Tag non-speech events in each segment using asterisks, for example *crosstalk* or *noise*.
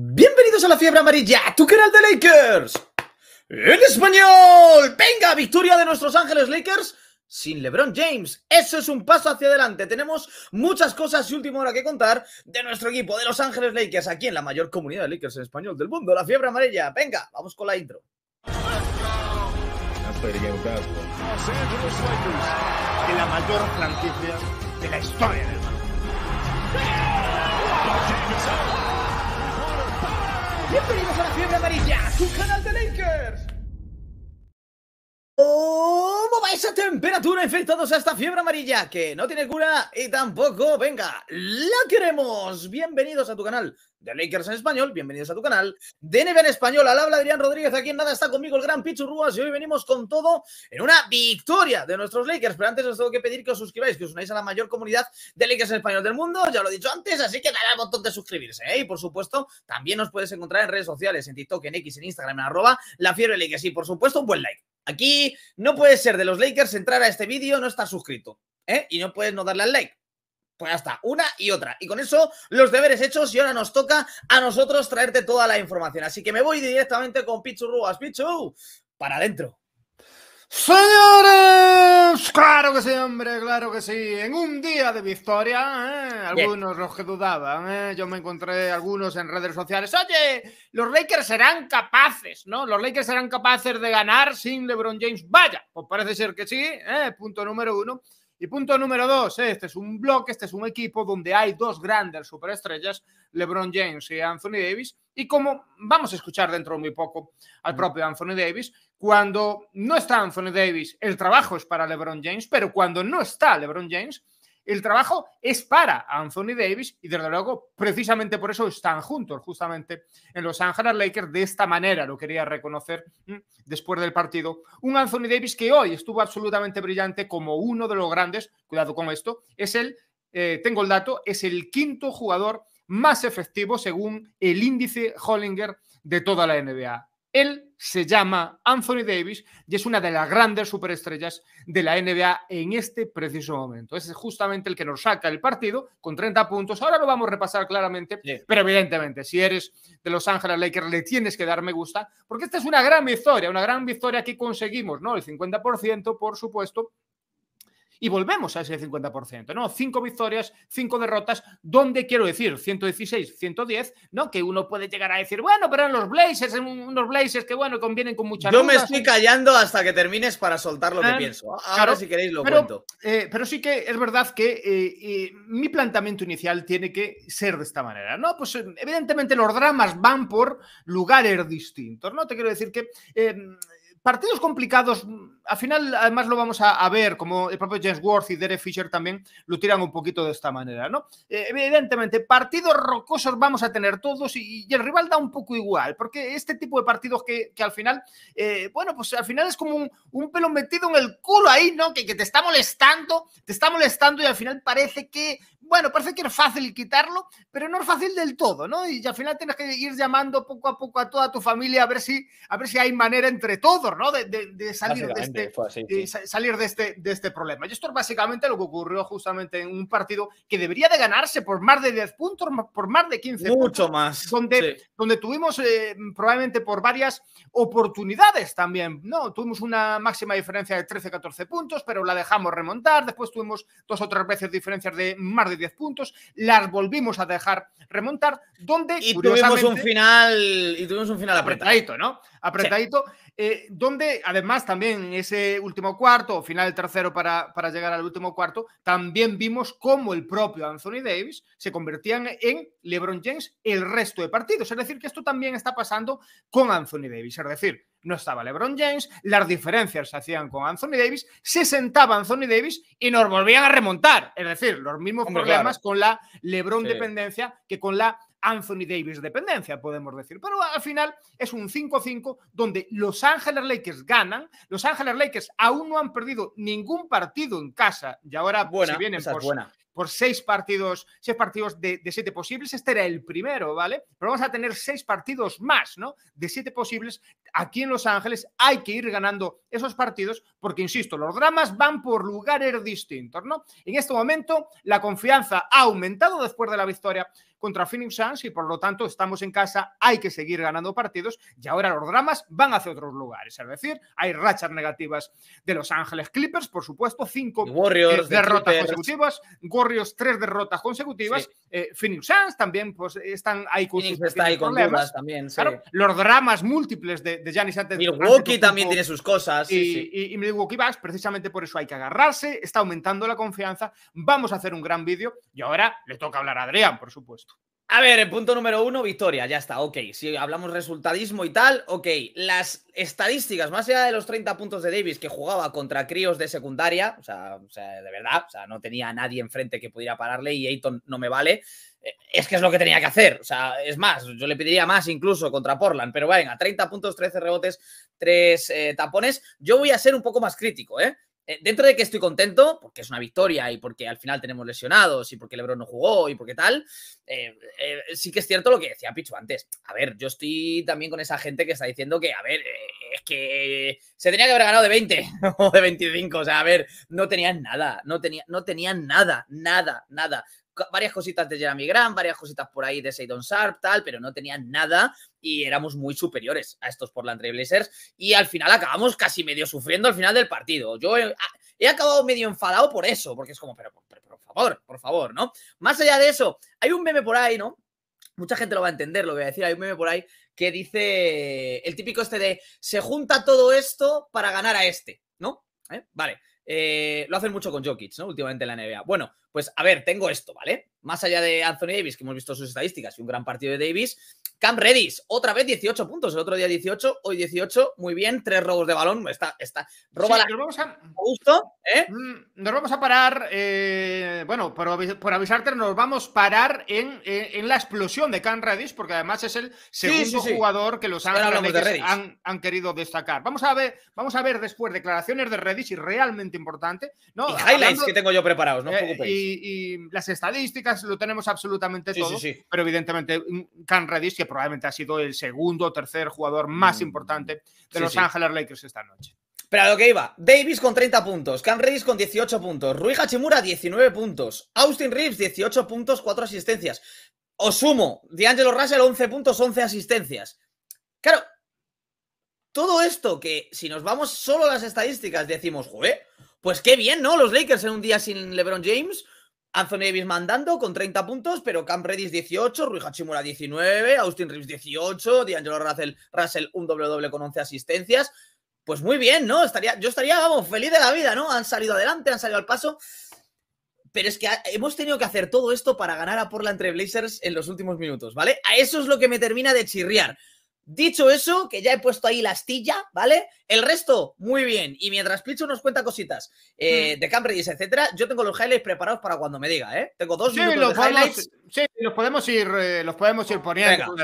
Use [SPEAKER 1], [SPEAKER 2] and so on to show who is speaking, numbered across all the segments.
[SPEAKER 1] Bienvenidos a la fiebre amarilla, tu canal de Lakers. En español. Venga, victoria de nuestros Ángeles Lakers sin LeBron James. Eso es un paso hacia adelante. Tenemos muchas cosas y última hora que contar de nuestro equipo de Los Ángeles Lakers, aquí en la mayor comunidad de Lakers en español del mundo, la fiebre amarilla. Venga, vamos con la intro.
[SPEAKER 2] la mayor franquicia de la historia del
[SPEAKER 1] Bienvenidos a la Fiebre Amarilla, su canal de Lakers. ¿Cómo ¡Oh, vais a temperatura infectados a esta fiebre amarilla que no tiene cura y tampoco, venga, la queremos? Bienvenidos a tu canal de Lakers en español, bienvenidos a tu canal de NBA en español. Al habla Adrián Rodríguez, aquí en nada está conmigo el gran Pichu y hoy venimos con todo en una victoria de nuestros Lakers. Pero antes os tengo que pedir que os suscribáis, que os unáis a la mayor comunidad de Lakers en español del mundo, ya lo he dicho antes, así que dale al botón de suscribirse. ¿eh? Y por supuesto, también nos puedes encontrar en redes sociales, en TikTok, en X, en Instagram, en arroba la fiebre Lakers. Y por supuesto, un buen like Aquí no puede ser de los Lakers entrar a este vídeo, no estás suscrito, ¿eh? Y no puedes no darle al like. Pues ya está, una y otra. Y con eso, los deberes hechos y ahora nos toca a nosotros traerte toda la información. Así que me voy directamente con Pichu Pichu, para adentro.
[SPEAKER 2] Señores, claro que sí, hombre, claro que sí. En un día de victoria, ¿eh? algunos los que dudaban, ¿eh? yo me encontré algunos en redes sociales. Oye, los Lakers serán capaces, ¿no? Los Lakers serán capaces de ganar sin LeBron James. Vaya, pues parece ser que sí, ¿eh? punto número uno. Y punto número dos, este es un bloque, este es un equipo donde hay dos grandes superestrellas, LeBron James y Anthony Davis, y como vamos a escuchar dentro de muy poco al propio Anthony Davis, cuando no está Anthony Davis, el trabajo es para LeBron James, pero cuando no está LeBron James, el trabajo es para Anthony Davis y desde luego precisamente por eso están juntos, justamente en Los Ángeles Lakers de esta manera, lo quería reconocer después del partido. Un Anthony Davis que hoy estuvo absolutamente brillante como uno de los grandes, cuidado con esto, es el, eh, tengo el dato, es el quinto jugador más efectivo según el índice Hollinger de toda la NBA. Él se llama Anthony Davis y es una de las grandes superestrellas de la NBA en este preciso momento. Es justamente el que nos saca el partido con 30 puntos. Ahora lo vamos a repasar claramente, pero evidentemente, si eres de Los Ángeles Lakers, le tienes que dar me gusta, porque esta es una gran victoria, una gran victoria que conseguimos, ¿no? El 50%, por supuesto, y volvemos a ese 50%, ¿no? Cinco victorias, cinco derrotas, ¿Dónde quiero decir, 116, 110, ¿no? Que uno puede llegar a decir, bueno, pero en los Blazers, en unos Blazers que, bueno, convienen con mucha... Yo me estoy callando hasta
[SPEAKER 1] que termines para soltar lo que pienso. Ahora, si queréis, lo cuento.
[SPEAKER 2] Eh, pero sí que es verdad que eh, eh, mi planteamiento inicial tiene que ser de esta manera, ¿no? Pues evidentemente los dramas van por lugares distintos, ¿no? Te quiero decir que partidos complicados, mm, al final además lo vamos a, ver, como el propio James Worth y Derek Fisher también lo tiran un poquito de esta manera, ¿no? Eh, evidentemente, partidos rocosos vamos a tener todos y, el rival da un poco igual, porque este tipo de partidos que, al final, eh, bueno, pues al final es como un, pelo metido en el culo ahí, ¿no? Que, que te está molestando, te está molestando y al final parece que bueno, parece que es fácil quitarlo, pero no es fácil del todo, ¿no? Y al final tienes que ir llamando poco a poco a toda tu familia a ver si, a ver si hay manera entre todos, de, salir, de este, eh, salir de este, de este problema. Y esto es básicamente lo que ocurrió justamente en un partido que debería de ganarse por más de 10 puntos, por más de 15 Mucho más. Donde, donde tuvimos eh, probablemente por varias oportunidades también, ¿no? Tuvimos una máxima diferencia de 13-14 puntos, pero la dejamos remontar. Después tuvimos dos o tres veces diferencias de más de 10 puntos. Las volvimos a dejar remontar, donde y tuvimos un final y tuvimos un final apretadito, ¿no? Apretadito. Eh, donde además también en ese último cuarto, final del tercero para, para, llegar al último cuarto, también vimos cómo el propio Anthony Davis se convertía en LeBron James el resto de partidos. Es decir, que esto también está pasando con Anthony Davis. Es decir, no estaba LeBron James, las diferencias se hacían con Anthony Davis, se sentaba Anthony Davis y nos volvían a remontar. Es decir, los mismos problemas con la LeBron dependencia que con la Anthony Davis dependencia, podemos decir. Pero al final es un 5-5 donde Los Ángeles Lakers ganan. Los Ángeles Lakers aún no han perdido ningún partido en casa y ahora buena, se vienen por, seis partidos, seis partidos de, de, siete posibles. Este era el primero, ¿vale? Pero vamos a tener seis partidos más, ¿no? De siete posibles aquí en Los Ángeles. Hay que ir ganando esos partidos porque, insisto, los dramas van por lugares distintos, ¿no? En este momento la confianza ha aumentado después de la victoria contra Phoenix Suns y por lo tanto estamos en casa, hay que seguir ganando partidos y ahora los dramas van hacia otros lugares. Es decir, hay rachas negativas de Los Ángeles Clippers, por supuesto, cinco eh, derrotas consecutivas, Warriors tres derrotas consecutivas, eh, Phoenix Suns también pues, están ahí con, dudas también. los dramas múltiples de, de Giannis antes Milwaukee también tiene sus cosas. y, sí. Y, y, Milwaukee Bucks, precisamente por eso hay que agarrarse, está aumentando la confianza, vamos a hacer un gran vídeo y ahora le toca hablar a Adrián, por supuesto. A ver, el punto número uno, victoria, ya está,
[SPEAKER 1] ok. Si hablamos resultadismo y tal, ok. Las estadísticas, más allá de los 30 puntos de Davis que jugaba contra críos de secundaria, o sea, de verdad, o sea, no tenía a nadie enfrente que pudiera pararle y Ayton no me vale, eh, es que es lo que tenía que hacer, o sea, es más, yo le pediría más incluso contra Portland, pero venga, 30 puntos, 13 rebotes, 3 eh, tapones, yo voy a ser un poco más crítico, ¿eh? Eh, dentro de que estoy contento, porque es una victoria y porque al final tenemos lesionados y porque Lebron no jugó y porque tal, eh, eh, sí que es cierto lo que decía Pichu antes. A ver, yo estoy también con esa gente que está diciendo que, a ver, es que se tenía que haber ganado de 20 *laughs* o de 25. O sea, a ver, no tenían nada, no, tenía, no tenían nada, nada, nada varias cositas de Jeremy Grant, varias cositas por ahí de Seidon Sharp, tal, pero no tenían nada y éramos muy superiores a estos por Portland Blazers, y al final acabamos casi medio sufriendo al final del partido. Yo he, ah, acabado medio enfadado por eso, porque es como, pero, por favor, por favor, ¿no? Más allá de eso, hay un meme por ahí, ¿no? Mucha gente lo va a entender, lo voy a decir, hay un meme por ahí que dice el típico este de se junta todo esto para ganar a este, ¿no? ¿Eh? Vale. Eh, lo hacen mucho con Jokic, ¿no? Últimamente en la NBA. Bueno, pues a ver, tengo esto, ¿vale? Más allá de Anthony Davis, que hemos visto sus estadísticas y un gran partido de Davis, Cam Redis, otra vez 18 puntos, el otro día 18, hoy 18, muy bien, tres robos de balón, está, está,
[SPEAKER 2] roba la... Nos vamos a... ¿eh? Mm, nos vamos a parar, eh, bueno, por, avisarte, nos vamos a parar en, la explosión de Cam Redis, porque además es el segundo jugador que los han, querido destacar. Vamos a, ver, vamos a ver después declaraciones de Redis y realmente importante. ¿no? highlights que tengo yo preparados, no os eh, preocupéis y, las estadísticas, lo tenemos absolutamente todo. Pero evidentemente, mm, Can Redis, que probablemente ha sido el segundo o tercer jugador más mm, importante de Los Ángeles Lakers esta noche.
[SPEAKER 1] Pero a lo que iba, Davis con 30 puntos, Can Redis con 18 puntos, Rui Hachimura 19 puntos, Austin Reeves 18 puntos, 4 asistencias. sumo D'Angelo Russell 11 puntos, 11 asistencias. Claro, todo esto que si nos vamos solo a las estadísticas decimos, joder, pues qué bien, ¿no? Los Lakers en un día sin LeBron James. Anthony Davis mandando con 30 puntos, pero Cam Redis 18, Rui Hachimura 19, Austin Reeves 18, D'Angelo Russell, Russell un doble doble con 11 asistencias. Pues muy bien, ¿no? Estaría, yo estaría, vamos, feliz de la vida, ¿no? Han salido adelante, han salido al paso. Pero es que hemos tenido que hacer todo esto para ganar a entre Blazers en los últimos minutos, ¿vale? A eso es lo que me termina de chirriar. Dicho eso, que ya he puesto ahí la astilla, ¿vale? El resto, muy bien. Y mientras Pichu nos cuenta cositas eh, mm. de Cambridge, etcétera, yo tengo los highlights preparados para cuando me diga, ¿eh? Tengo dos sí, minutos de podemos,
[SPEAKER 2] Sí, los podemos ir, eh, los podemos ir poniendo Por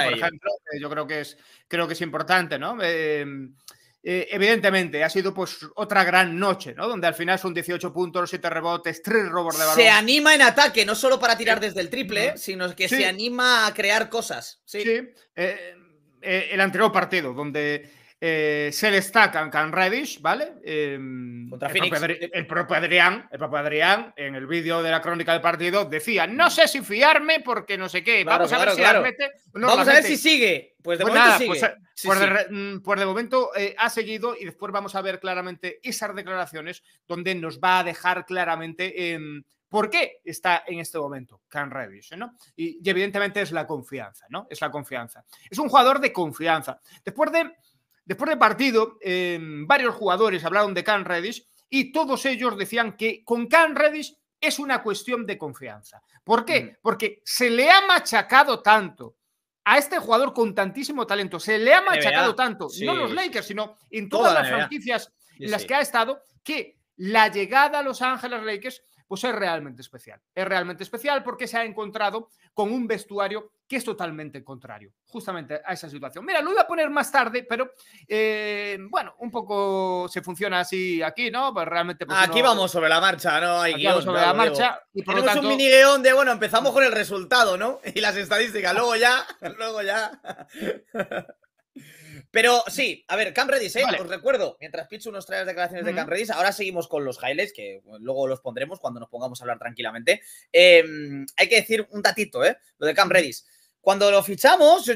[SPEAKER 2] ejemplo, yo creo que es, creo que es importante, ¿no? Em, eh, evidentemente, ha sido pues otra gran noche, ¿no? Donde al final son 18 puntos, 7 rebotes, 3 robos de balón. Se
[SPEAKER 1] anima en ataque, no solo para tirar desde el triple, sino que se anima a crear cosas. Sí.
[SPEAKER 2] sí. Eh, el anterior partido, donde eh, se destaca Can Reddish, ¿vale? Em, Contra el, Phoenix. Propio, el, propio Adrián, en el vídeo de la crónica del partido, decía: No mm. sé si fiarme porque no sé qué. Vamos a ver si Vamos a ver si sigue. Pues de pues momento pues, sigue. Pues, De, momento ha seguido y después vamos a ver claramente esas declaraciones donde nos va a dejar claramente em, ¿Por qué está en este momento Can Reddish? ¿no? Y, evidentemente es la confianza, ¿no? Es la confianza. Es un jugador de confianza. Después de, después de partido, em, varios jugadores hablaron de Can Reddish y todos ellos decían que con Can Reddish es una cuestión de confianza. ¿Por qué? Porque se le ha machacado tanto a este jugador con tantísimo talento, se le ha machacado tanto, no los Lakers, sino en todas las noticias franquicias en las que ha estado, que la llegada a Los Ángeles Lakers pues es realmente especial. Es realmente especial porque se ha encontrado con un vestuario que es totalmente contrario, justamente a esa situación. Mira, lo iba a poner más tarde, pero eh, bueno, un poco se funciona así aquí, ¿no? Pues realmente. Pues, aquí vamos sobre la marcha, ¿no? Hay aquí vamos sobre la marcha.
[SPEAKER 1] Y por lo tanto, un mini de, bueno, empezamos con el resultado, ¿no? *laughs* Y las estadísticas, luego ya, *laughs* luego ya. *laughs* Pero sí, a ver, Cam Redis, ¿eh? os recuerdo, mientras Pichu nos trae las declaraciones de Cam Redis, ahora seguimos con los highlights, que luego los pondremos cuando nos pongamos a hablar tranquilamente. Em, hay que decir un tatito, ¿eh? Lo de Cam Redis. Cuando lo fichamos,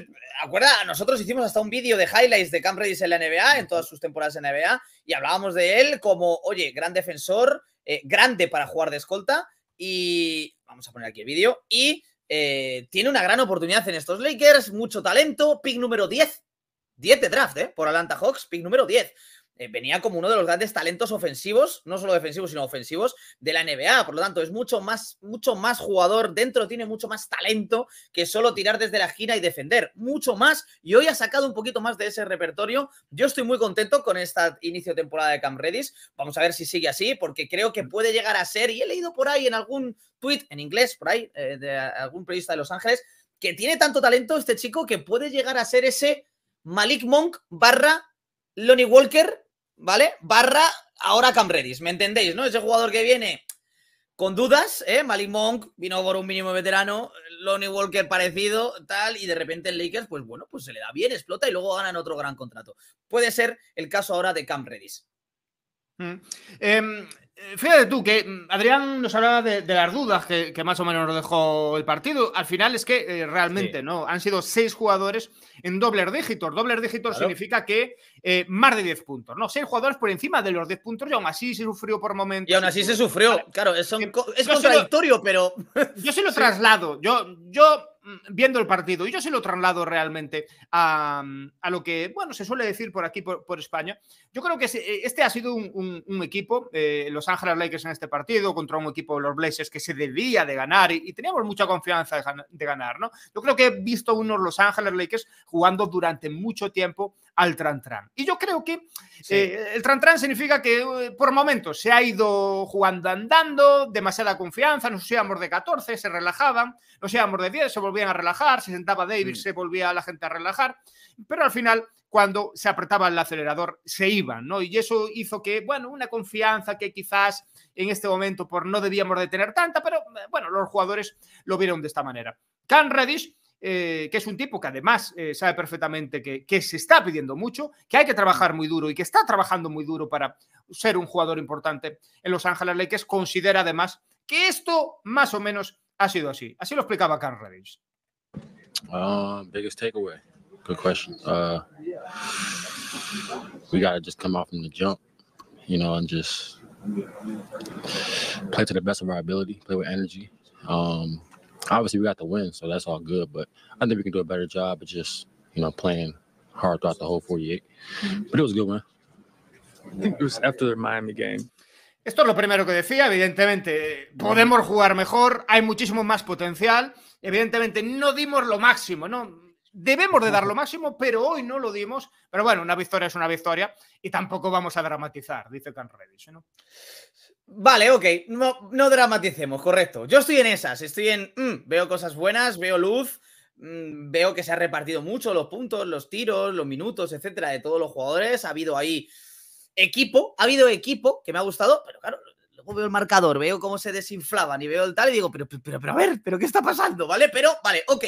[SPEAKER 1] acuerda, nosotros hicimos hasta un vídeo de highlights de Cam Redis en la NBA, en todas sus temporadas en la NBA, y hablábamos de él como, oye, gran defensor, eh, grande para jugar de escolta, y vamos a poner aquí el vídeo, y eh, tiene una gran oportunidad en estos Lakers, mucho talento, pick número 10 10 de draft, ¿eh? Por Atlanta Hawks, pick número 10 eh, venía como uno de los grandes talentos ofensivos, no solo defensivos, sino ofensivos de la NBA. Por lo tanto, es mucho más, mucho más jugador dentro, tiene mucho más talento que solo tirar desde la gira y defender. Mucho más. Y hoy ha sacado un poquito más de ese repertorio. Yo estoy muy contento con esta inicio de temporada de Cam Redis. Vamos a ver si sigue así, porque creo que puede llegar a ser, y he leído por ahí en algún tweet en inglés, por ahí, eh, de algún periodista de Los Ángeles, que tiene tanto talento este chico que puede llegar a ser ese Malik Monk barra Lonnie Walker, ¿vale? Barra ahora Cam Redis, ¿me entendéis? ¿No? Ese jugador que viene con dudas, ¿eh? Malik Monk vino por un mínimo veterano, Lonnie Walker parecido, tal, y de repente el Lakers, pues bueno, pues se le da bien, explota y luego ganan otro gran contrato. Puede ser el caso ahora de Cam Redis.
[SPEAKER 2] Mm. Em, eh, fíjate tú que mm, Adrián nos hablaba de, las dudas que, más o menos nos dejó el partido. Al final es que eh, realmente, ¿no? Han sido seis jugadores en doble dígitos. Doble dígitos significa que eh, más de 10 puntos, ¿no? Seis jugadores por encima de los 10 puntos y aún así se sufrió por momentos. Y aún así se sufrió, claro, es, es contradictorio, pero. Yo se lo *laughs* *laughs* traslado. Yo, yo viendo el partido. Y yo se lo traslado realmente a, lo que, bueno, se suele decir por aquí, por, España. Yo creo que eh, este ha sido un, equipo, eh, Los Ángeles Lakers en este partido, contra un equipo de los Blazers que se debía de ganar y, teníamos mucha confianza de, ganar, ¿no? Yo creo que he visto unos Los Ángeles Lakers jugando durante mucho tiempo al tran. Y yo creo que eh, el Trantran significa que eh, por momentos se ha ido jugando andando, demasiada confianza, nos íbamos de 14, se relajaban, nos íbamos de 10, se volvían a relajar, se sentaba David, se volvía la gente a relajar, pero al final cuando se apretaba el acelerador se iban, ¿no? Y eso hizo que, bueno, una confianza que quizás en este momento por no debíamos de tener tanta, pero eh, bueno, los jugadores lo vieron de esta manera. Can Reddish eh, que es un tipo que además eh, sabe perfectamente que, que, se está pidiendo mucho, que hay que trabajar muy duro y que está trabajando muy duro para ser un jugador importante en Los Ángeles Lakers, considera además que esto más o menos ha sido así. Así lo explicaba Carl Reddish.
[SPEAKER 3] Uh, um, biggest takeaway. Good question. Uh, we gotta just come out from the jump, you know, and just play to the best of our ability, play with energy. Um, obviously we got the win, so that's all good. But I think we can do a better job of just you know playing hard throughout the whole 48. Mm-hmm. But it was a good win. I think it was after the Miami game.
[SPEAKER 2] Esto es lo primero que decía, evidentemente. Eh, podemos jugar mejor, hay muchísimo más potencial. Evidentemente, no dimos lo máximo, ¿no? Debemos de dar lo máximo, pero hoy no lo dimos. Pero bueno, una victoria es una victoria y tampoco vamos a dramatizar, dice Can Revis, ¿no? Vale, ok, no, no dramaticemos, correcto.
[SPEAKER 1] Yo estoy en esas, estoy en, mm, veo cosas buenas, veo luz, mm, veo que se ha repartido mucho los puntos, los tiros, los minutos, etcétera, de todos los jugadores. Ha habido ahí equipo, ha habido equipo que me ha gustado, pero claro, luego veo el marcador, veo cómo se desinflaban y veo el tal y digo, pero, pero, pero a ver, pero ¿qué está pasando? ¿Vale? Pero, vale, ok.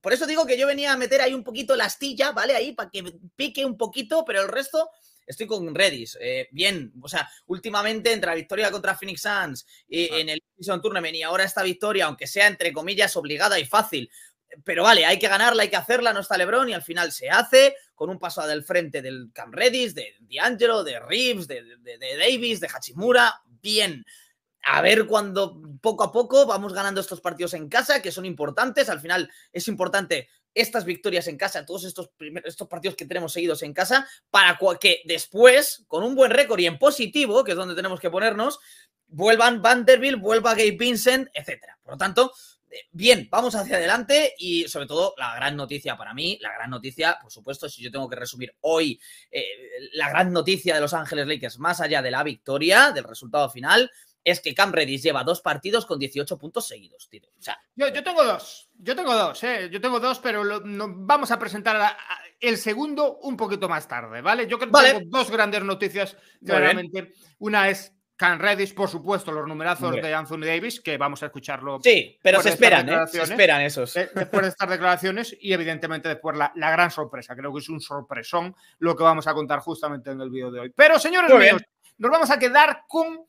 [SPEAKER 1] Por eso digo que yo venía a meter ahí un poquito la astilla, ¿vale? Ahí para que pique un poquito, pero el resto Estoy con Redis. Eh, bien, o sea, últimamente entre la victoria contra Phoenix Suns y en el Season Tournament y ahora esta victoria, aunque sea entre comillas obligada y fácil, pero vale, hay que ganarla, hay que hacerla, no está Lebron y al final se hace con un paso del frente del Cam Redis, de D'Angelo, de, Reeves, de, Davis, de Hachimura, bien. A ver cuando poco a poco vamos ganando estos partidos en casa, que son importantes. Al final es importante estas victorias en casa, todos estos, primeros, estos partidos que tenemos seguidos en casa, para que después, con un buen récord y en positivo, que es donde tenemos que ponernos, vuelvan Vanderbilt, vuelva Gabe Vincent, etc. Por lo tanto, eh, bien, vamos hacia adelante y sobre todo la gran noticia para mí, la gran noticia, por supuesto, si yo tengo que resumir hoy eh, la gran noticia de Los Ángeles Lakers, más allá de la victoria, del resultado final, es que Can Redis lleva dos partidos con 18
[SPEAKER 2] puntos seguidos, tío. yo, tengo dos, yo tengo dos, eh, yo tengo dos, pero vamos a presentar el segundo un poquito más tarde, ¿vale? Yo creo que tengo dos grandes noticias, Una es Can Redis, por supuesto, los numerazos de Anthony Davis, que vamos a escucharlo. Sí, pero se esperan, ¿eh? se esperan esos. Eh, después de estas declaraciones y evidentemente después la, la, gran sorpresa. Creo que es un sorpresón lo que vamos a contar justamente en el vídeo de hoy. Pero señores nos vamos a quedar con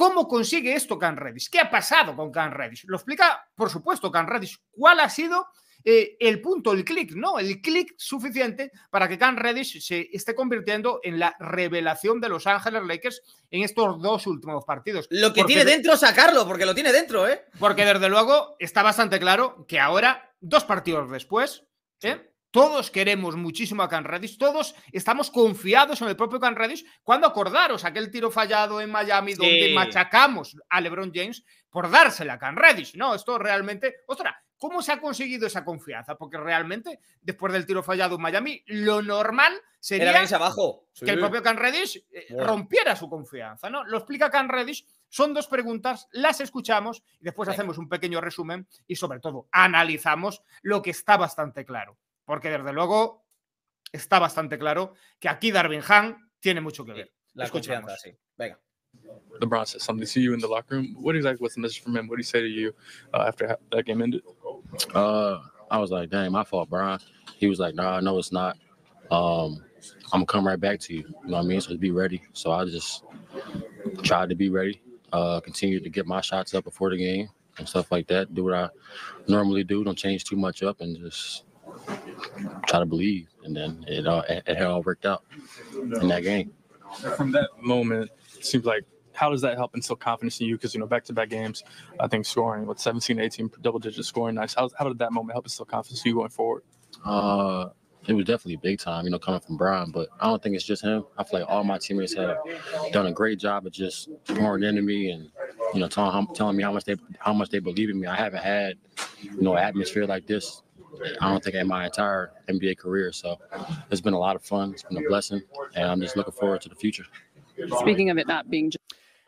[SPEAKER 2] ¿Cómo consigue esto Can Reddish? ¿Qué ha pasado con Can Reddish? Lo explica, por supuesto, Can Reddish. ¿Cuál ha sido eh, el punto, el clic, ¿no? El clic suficiente para que Can Reddish se esté convirtiendo en la revelación de Los Ángeles Lakers en estos dos últimos partidos. Lo que tiene dentro, sacarlo, porque lo tiene dentro, ¿eh? Porque desde luego está bastante claro que ahora, dos partidos después, ¿eh? Todos queremos muchísimo a Can Reddish, todos estamos confiados en el propio Can Reddish. Cuando acordaros aquel tiro fallado en Miami donde machacamos a LeBron James por dársela a Can Reddish, ¿no? Esto realmente, ¿cómo se ha conseguido esa confianza? Porque realmente, después del tiro fallado en Miami, lo normal sería que el propio Can Reddish eh, rompiera su confianza, ¿no? Lo explica Can Reddish. Son dos preguntas, las escuchamos y después hacemos un pequeño resumen y sobre todo analizamos lo que está bastante claro. porque desde luego está bastante claro que aquí Darwin Han tiene mucho que ver. La Escuchamos. sí. Venga.
[SPEAKER 3] LeBron said something to you in the locker room. What exactly was the message from him? What did he say to you uh, after that game ended? Uh, I was like, dang, my fault, Brian. He was like, nah, no, it's not. Um, I'm gonna come right back to you. You know what I mean? So be ready. So I just tried to be ready. Uh, continued to get my shots up before the game and stuff like that. Do what I normally do. Don't change too much up and just try to believe, and then it all it, it all worked out in that game. From that moment, it seems like how does that help instill confidence in you? Because you know, back to back games, I think scoring with 17, 18, double digit scoring, nice. How, how did that moment help instill confidence in you going forward? Uh, it was definitely big time, you know, coming from Brian. But I don't think it's just him. I feel like all my teammates have done a great job of just pouring into me and you know telling telling me how much they how much they believe in me. I haven't had you know atmosphere like this I don't think in my entire NBA career. So it's been a lot of fun. It's been a blessing, and I'm just looking forward to the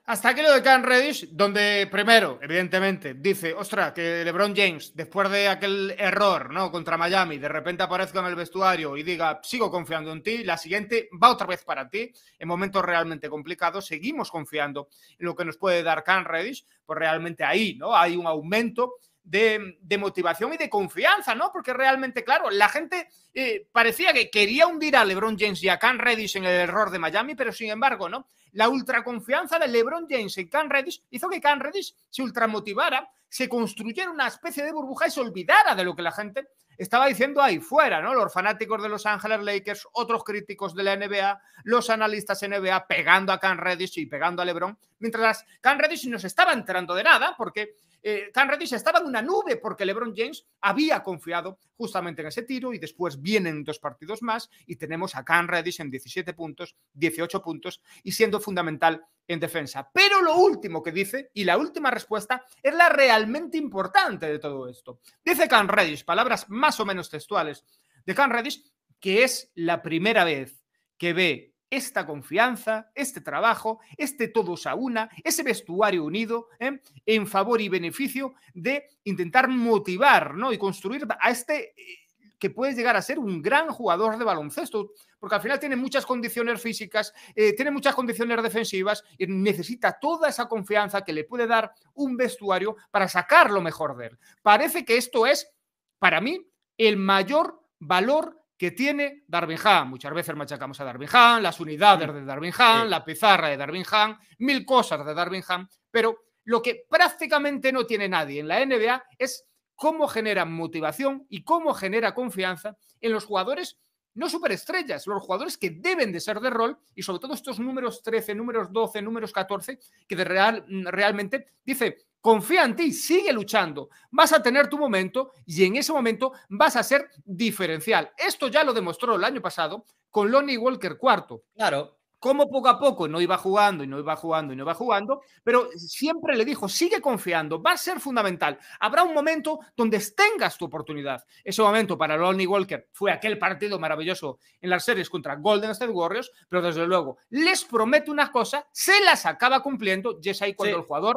[SPEAKER 2] Hasta aquí lo de Can Reddish, donde primero, evidentemente, dice, ostra, que LeBron James, después de aquel error, ¿no? Contra Miami, de repente aparezca en el vestuario y diga, sigo confiando en ti, la siguiente va otra vez para ti. En momentos realmente complicados, seguimos confiando en lo que nos puede dar Can Reddish, pues realmente ahí, ¿no? Hay un aumento de, motivación y de confianza, ¿no? Porque realmente, claro, la gente eh, parecía que quería hundir a LeBron James y a Cam Reddish en el error de Miami, pero sin embargo, ¿no? La ultraconfianza de LeBron James y Cam Reddish hizo que Cam Reddish se ultramotivara, se construyera una especie de burbuja y se olvidara de lo que la gente estaba diciendo ahí fuera, ¿no? Los fanáticos de Los Ángeles Lakers, otros críticos de la NBA, los analistas NBA pegando a Cam Reddish y pegando a LeBron, mientras Cam Reddish no se estaba enterando de nada porque eh, Cam estaba en una nube porque LeBron James había confiado justamente en ese tiro y después vienen dos partidos más y tenemos a Khan Reddish en 17 puntos, 18 puntos y siendo fundamental en defensa. Pero lo último que dice y la última respuesta es la realmente importante de todo esto. Dice Khan Reddish, palabras más o menos textuales de Khan Reddish, que es la primera vez que ve esta confianza, este trabajo, este todos a una, ese vestuario unido ¿eh? en favor y beneficio de intentar motivar ¿no? y construir a este eh, que puede llegar a ser un gran jugador de baloncesto, porque al final tiene muchas condiciones físicas, eh, tiene muchas condiciones defensivas y necesita toda esa confianza que le puede dar un vestuario para sacar lo mejor de él. Parece que esto es, para mí, el mayor valor que tiene Darwin Ham. Muchas veces machacamos a Darwin Ham, las unidades mm. de Darwin Ham, la pizarra de Darwin Ham, mil cosas de Darwin Ham, pero lo que prácticamente no tiene nadie en la NBA es cómo genera motivación y cómo genera confianza en los jugadores no superestrellas, los jugadores que deben de ser de rol y sobre todo estos números 13, números 12, números 14, que de real, mm, realmente dice, confía en ti, sigue luchando, vas a tener tu momento y en ese momento vas a ser diferencial. Esto ya lo demostró el año pasado con Lonnie Walker cuarto. Claro. Como poco a poco no iba jugando y no iba jugando y no iba jugando, pero siempre le dijo, sigue confiando, va a ser fundamental. Habrá un momento donde tengas tu oportunidad. Ese momento para Lonnie Walker fue aquel partido maravilloso en las series contra Golden State Warriors, pero desde luego les promete una cosa, se las acaba cumpliendo, y es ahí cuando el jugador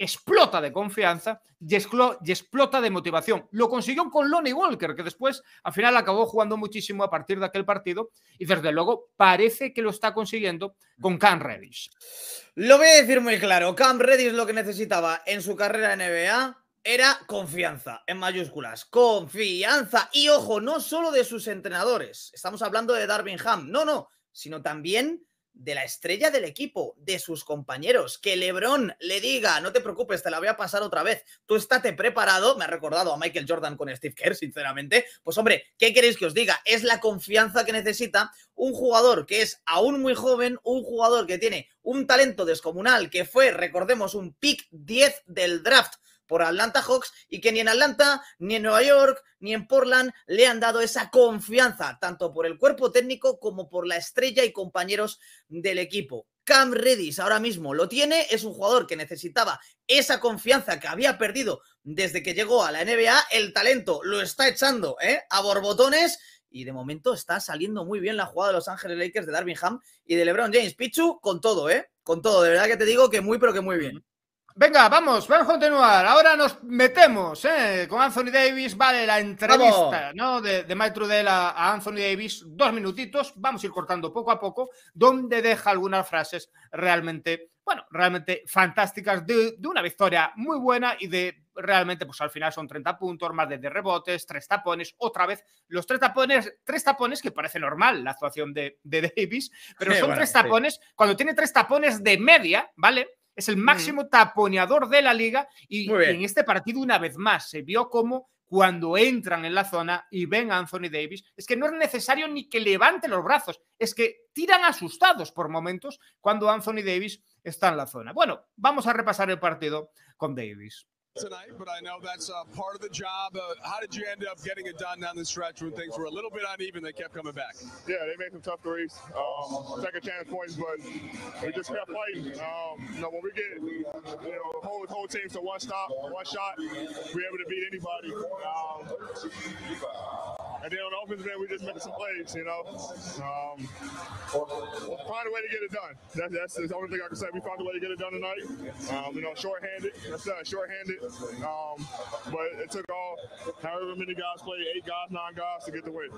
[SPEAKER 2] explota de confianza y, explota de motivación. Lo consiguió con Lonnie Walker, que después al final acabó jugando muchísimo a partir de aquel partido y desde luego parece que lo está consiguiendo con Cam Reddish. Lo voy a decir muy claro, Cam Reddish lo que necesitaba en su carrera en NBA
[SPEAKER 1] era confianza, en mayúsculas, confianza. Y ojo, no solo de sus entrenadores, estamos hablando de Darvin Ham, no, no, sino también de la estrella del equipo, de sus compañeros, que Lebron le diga, no te preocupes, te la voy a pasar otra vez, tú estate preparado, me ha recordado a Michael Jordan con Steve Kerr, sinceramente, pues hombre, ¿qué queréis que os diga? Es la confianza que necesita un jugador que es aún muy joven, un jugador que tiene un talento descomunal, que fue, recordemos, un pick 10 del draft por Atlanta Hawks y que ni en Atlanta, ni en Nueva York, ni en Portland le han dado esa confianza, tanto por el cuerpo técnico como por la estrella y compañeros del equipo. Cam Redis ahora mismo lo tiene, es un jugador que necesitaba esa confianza que había perdido desde que llegó a la NBA, el talento lo está echando ¿eh? a borbotones y de momento está saliendo muy bien la jugada de Los Ángeles Lakers de Ham y de LeBron James. Pichu con todo,
[SPEAKER 2] ¿eh? Con todo, de verdad que te digo que muy, pero que muy bien. Venga, vamos, vamos a continuar. Ahora nos metemos eh, con Anthony Davis. Vale, la entrevista ¿no? de, de Mike a, Anthony Davis, dos minutitos. Vamos a ir cortando poco a poco, donde deja algunas frases realmente, bueno, realmente fantásticas de, una victoria muy buena y de realmente, pues al final son 30 puntos, más de rebotes, tres tapones, otra vez los tres tapones, tres tapones que parece normal la actuación de, Davis, pero son tres tapones, cuando tiene tres tapones de media, ¿vale? es el mm. máximo taponeador de la liga y, en este partido una vez más se vio como cuando entran en la zona y ven a Anthony Davis, es que no es necesario ni que levante los brazos, es que tiran asustados por momentos cuando Anthony Davis está en la zona. Bueno, vamos a repasar el partido con Davis.
[SPEAKER 4] tonight, but I know that's uh, part of the job. Uh, how did you end up getting it done down the stretch when things were a little bit uneven? They kept coming back. Yeah, they made some tough threes, um, second chance points, but we just kept fighting. Um, you know, when we get you know whole whole team to one stop, one shot, we're able to beat anybody. Um, and then on offense, man, we just made some plays, you know. Um, we'll find a way to get it done. that's the only thing I can say. We found a way to get it done tonight. Um, you know, shorthanded. That's not shorthanded. Um, but it took all, however many guys played, eight guys, nine guys to get the win.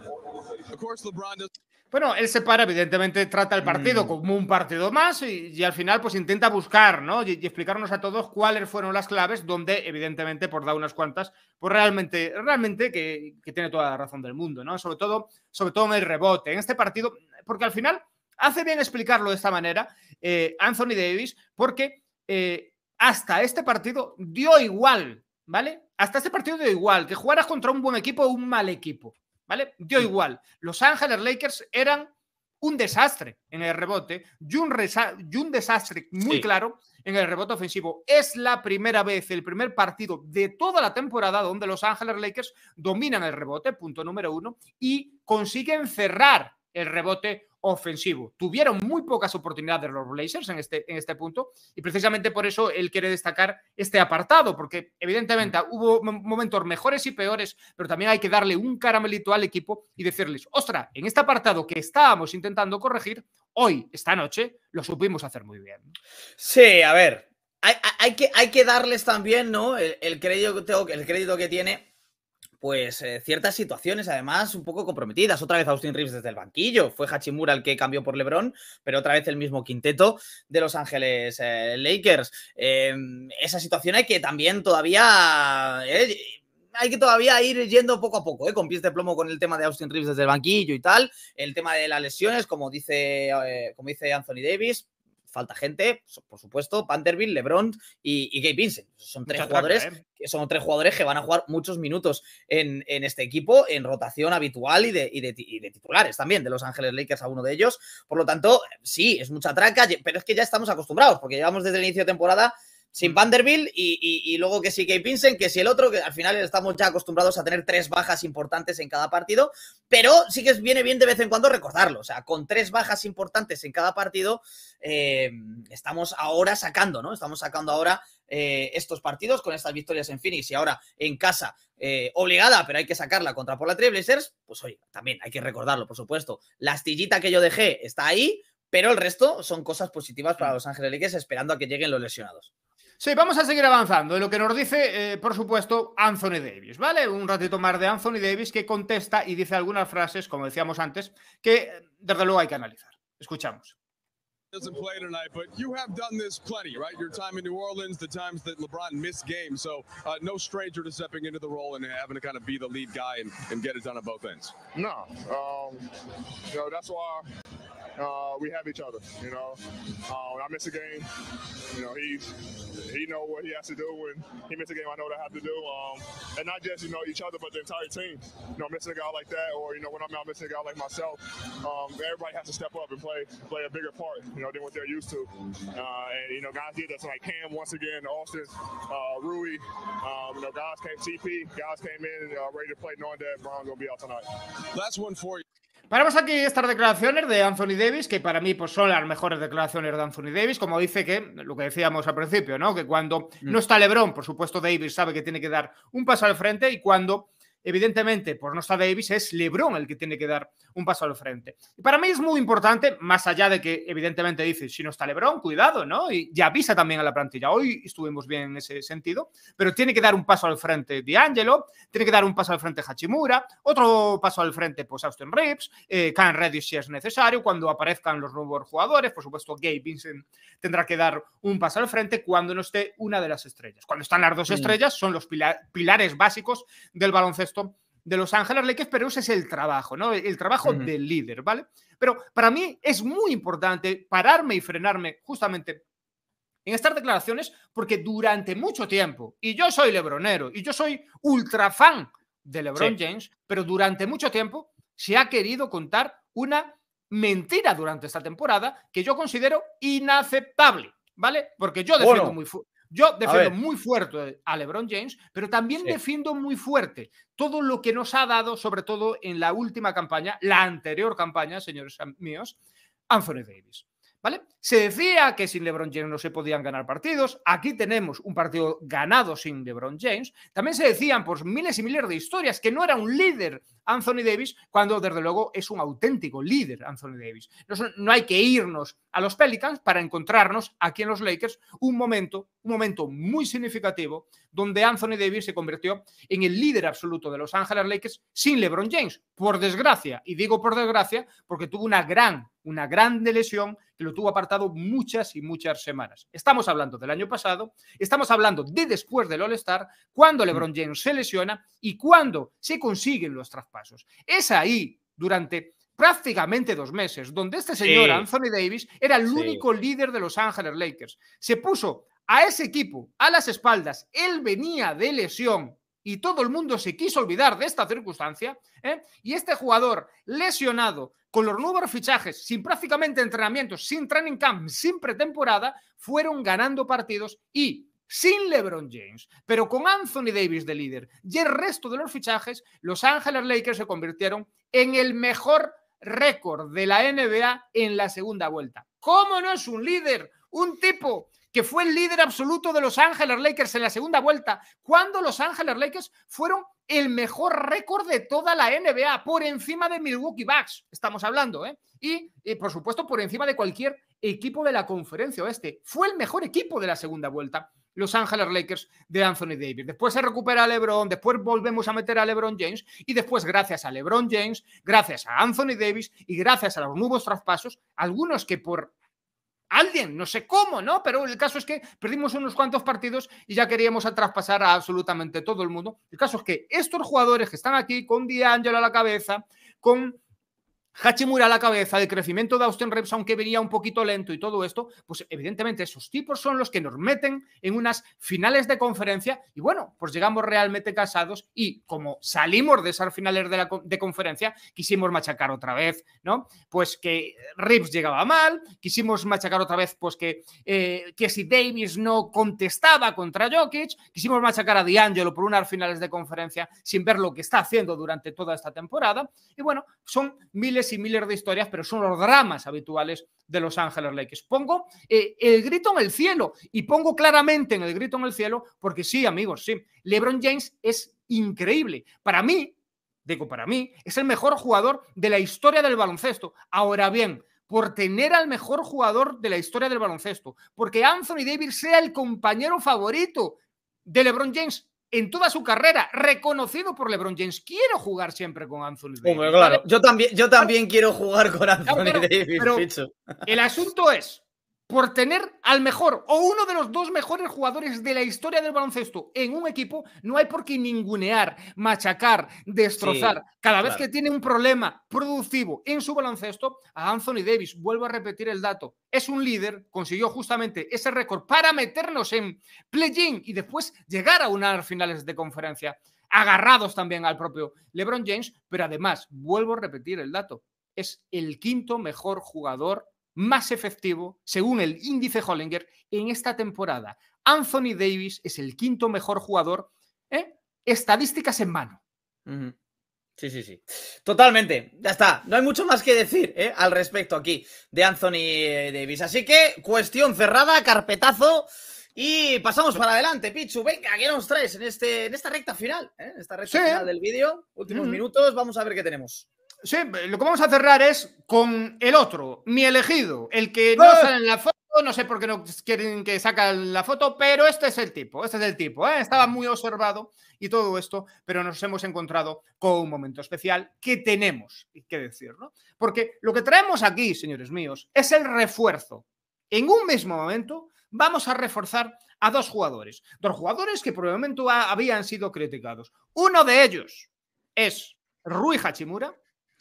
[SPEAKER 4] Of course, LeBron does.
[SPEAKER 2] Bueno, él se para, evidentemente trata el partido mm. como un partido más y, al final pues intenta buscar, ¿no? Y, explicarnos a todos cuáles fueron las claves donde, evidentemente, por dar unas cuantas, pues realmente, realmente que, tiene toda la razón del mundo, ¿no? Sobre todo, sobre todo en el rebote. En este partido, porque al final hace bien explicarlo de esta manera eh, Anthony Davis, porque eh, hasta este partido dio igual, ¿vale? Hasta este partido dio igual, que jugaras contra un buen equipo o un mal equipo. ¿vale? Dio mm. igual. Los Ángeles Lakers eran un desastre en el rebote y un, desastre muy claro en el rebote ofensivo. Es la primera vez, el primer partido de toda la temporada donde los Ángeles Lakers dominan el rebote, punto número uno, y consiguen cerrar el rebote ofensivo. Tuvieron muy pocas oportunidades los Blazers en este, en este punto y precisamente por eso él quiere destacar este apartado, porque evidentemente mm. hubo momentos mejores y peores, pero también hay que darle un caramelito al equipo y decirles, ostra, en este apartado que estábamos intentando corregir, hoy, esta noche, lo supimos hacer muy bien. Sí, a ver, hay, que, hay que darles también ¿no? el, el
[SPEAKER 1] crédito que tiene pues eh, ciertas situaciones además un poco comprometidas. Otra vez Austin Reeves desde el banquillo, fue Hachimura el que cambió por Lebron, pero otra vez el mismo quinteto de Los Ángeles eh, Lakers. Em, esa situación hay que también todavía... Eh, hay que todavía ir yendo poco a poco, con pies de plomo con el tema de Austin Reeves desde el banquillo y tal, el tema de las lesiones, como dice, como dice Anthony Davis, falta gente, por supuesto, Vanderbilt, LeBron y, Gabe Vincent. Son tres, jugadores, ¿eh? que son tres jugadores que van a jugar muchos minutos en, en este equipo, en rotación habitual y de, y de, titulares también, de Los Ángeles Lakers a uno de ellos. Por lo tanto, sí, es mucha traca, pero es que ya estamos acostumbrados, porque llevamos desde el inicio de temporada sin Vanderbilt y, luego que sí que Pinsen, que si sí el otro, que al final estamos ya acostumbrados a tener tres bajas importantes en cada partido, pero sí que viene bien de vez en cuando recordarlo. O sea, con tres bajas importantes en cada partido, eh, estamos ahora sacando, ¿no? Estamos sacando ahora eh, estos partidos con estas victorias en Phoenix y ahora en casa, eh, obligada, pero hay que sacarla contra la Blazers. Pues oye, también hay que recordarlo, por supuesto. La astillita que yo dejé está ahí, pero el resto son cosas positivas para
[SPEAKER 2] mm. los ángeles esperando a que lleguen los lesionados. Sí, vamos a seguir avanzando. en lo que nos dice, eh, por supuesto, Anthony Davis, ¿vale? Un ratito más de Anthony Davis que contesta y dice algunas frases, como decíamos antes, que desde luego hay que analizar. Escuchamos.
[SPEAKER 4] Uh, no uh, we have each other. You know, uh, um, when I miss a game, you know he's he know what he has to do. When he misses a game, I know what I have to do. Um, and not just you know each other, but the entire team. You know, missing a guy like that, or you know when I'm out missing a guy like myself, um, everybody has to step up and play play a bigger part. You know than what they're used to. Uh, and you know guys did that. So like Cam once again, Austin, uh, Rui. Um, you know guys came TP, guys came in uh, ready to play, knowing that Brown's gonna be out tonight. Last one for you.
[SPEAKER 2] Paramos aquí estas declaraciones de Anthony Davis, que para mí pues, son las mejores declaraciones de Anthony Davis, como dice que, lo que decíamos al principio, ¿no? Que cuando no mm. está Lebron, por supuesto Davis sabe que tiene que dar un paso al frente y cuando evidentemente, pues no está Davis, es LeBron el que tiene que dar un paso al frente. Y para mí es muy importante, más allá de que evidentemente dices, si no está LeBron, cuidado, ¿no? Y, ya avisa también a la plantilla. Hoy estuvimos bien en ese sentido, pero tiene que dar un paso al frente D'Angelo, tiene que dar un paso al frente Hachimura, otro paso al frente, pues Austin Reeves, eh, Can Reddish si es necesario, cuando aparezcan los nuevos jugadores, por supuesto, Gabe Vincent tendrá que dar un paso al frente cuando no esté una de las estrellas. Cuando están las dos estrellas, son los pilares básicos del baloncesto de Los Ángeles Lakers, pero ese es el trabajo, ¿no? El trabajo del líder, ¿vale? Pero para mí es muy importante pararme y frenarme justamente en estas declaraciones porque durante mucho tiempo, y yo soy lebronero y yo soy ultra fan de LeBron James, pero durante mucho tiempo se ha querido contar una mentira durante esta temporada que yo considero inaceptable, ¿vale? Porque yo defiendo muy yo defiendo muy fuerte a LeBron James, pero también defiendo muy fuerte todo lo que nos ha dado, sobre todo en la última campaña, la anterior campaña, señores míos, Anthony Davis. ¿Vale? Se decía que sin LeBron James no se podían ganar partidos. Aquí tenemos un partido ganado sin LeBron James. También se decían por pues, miles y miles de historias que no era un líder Anthony Davis, cuando desde luego es un auténtico líder Anthony Davis. no hay que irnos a los Pelicans para encontrarnos aquí en los Lakers un momento, un momento muy significativo donde Anthony Davis se convirtió en el líder absoluto de Los Ángeles Lakers sin LeBron James, por desgracia, y digo por desgracia porque tuvo una gran, una grande lesión que lo tuvo apartado muchas y muchas semanas. Estamos hablando del año pasado, estamos hablando de después del All-Star, cuando mm. LeBron James se lesiona y cuando se consiguen los traspasos. Es ahí durante prácticamente dos meses, donde este señor, Anthony Davis, era el único líder de Los Ángeles Lakers. Se puso a ese equipo a las espaldas, él venía de lesión y todo el mundo se quiso olvidar de esta circunstancia, ¿eh? y este jugador lesionado, con los nuevos fichajes, sin prácticamente entrenamientos, sin training camp, sin pretemporada, fueron ganando partidos y sin LeBron James, pero con Anthony Davis de líder y el resto de los fichajes, Los Ángeles Lakers se convirtieron en el mejor récord de la NBA en la segunda vuelta. ¿Cómo no es un líder? Un tipo que fue el líder absoluto de Los Ángeles Lakers en la segunda vuelta, cuando Los Ángeles Lakers fueron el mejor récord de toda la NBA, por encima de Milwaukee Bucks, estamos hablando, ¿eh? Y, y, por supuesto por encima de cualquier equipo de la conferencia oeste. Fue el mejor equipo de la segunda vuelta. Los Angeles Lakers de Anthony Davis. Después se recupera LeBron, después volvemos a meter a LeBron James y después gracias a LeBron James, gracias a Anthony Davis y gracias a los nuevos traspasos, algunos que por alguien, no sé cómo, ¿no? Pero el caso es que perdimos unos cuantos partidos y ya queríamos traspasar a absolutamente todo el mundo. El caso es que estos jugadores que están aquí con D'Angelo a la cabeza, con Hachimura a la cabeza, el crecimiento de Austin Reeves, aunque venía un poquito lento y todo esto, pues evidentemente esos tipos son los que nos meten en unas finales de conferencia y bueno, pues llegamos realmente casados y como salimos de esas finales de, la, conferencia, quisimos machacar otra vez, ¿no? Pues que Reeves llegaba mal, quisimos machacar otra vez, pues que, eh, que si Davis no contestaba contra Jokic, quisimos machacar a D'Angelo por unas finales de conferencia sin ver lo que está haciendo durante toda esta temporada y bueno, son miles y de historias, pero son los dramas habituales de Los Ángeles Lakers. Pongo eh, el grito en el cielo y pongo claramente en el grito en el cielo porque sí, amigos, sí, LeBron James es increíble. Para mí, digo, para mí, es el mejor jugador de la historia del baloncesto. Ahora bien, por tener al mejor jugador de la historia del baloncesto, porque Anthony Davis sea el compañero favorito de LeBron James, en toda su carrera, reconocido por LeBron James. Quiero jugar siempre con Anthony
[SPEAKER 1] Davis. Yo también, yo
[SPEAKER 2] también quiero
[SPEAKER 1] jugar con Anthony Davis.
[SPEAKER 2] el asunto es, por tener al mejor o uno de los dos mejores jugadores de la historia del baloncesto en un equipo, no hay por qué ningunear, machacar, destrozar. Cada vez que tiene un problema productivo en su baloncesto, a Anthony Davis, vuelvo a repetir el dato, es un líder, consiguió justamente ese récord para meternos en play-in y después llegar a unas finales de conferencia, agarrados también al propio LeBron James, pero además, vuelvo a repetir el dato, es el quinto mejor jugador más efectivo, según el índice Hollinger, en esta temporada. Anthony Davis es el quinto mejor jugador, ¿eh? estadísticas en mano.
[SPEAKER 1] Sí, sí, sí. Totalmente. Ya está. No hay mucho más que decir ¿eh? al respecto aquí de Anthony eh, Davis. Así que cuestión cerrada, carpetazo. Y pasamos para adelante, Pichu. Venga, ¿qué nos traes en, este, en esta
[SPEAKER 2] recta final? ¿eh? En esta recta final del vídeo. Últimos minutos. Vamos a ver qué tenemos. Sí, lo que vamos a cerrar es con el otro, mi elegido, el que no ¡Eh! sale en la foto, no sé por qué no quieren que sacan la foto, pero este es el tipo, este es el tipo, ¿eh? estaba muy observado y todo esto, pero nos hemos encontrado con un momento especial que tenemos que decir, Porque lo que traemos aquí, señores míos, es el refuerzo. En un mismo momento vamos a reforzar a dos jugadores, dos jugadores que por el momento habían sido criticados. Uno de ellos es Rui Hachimura,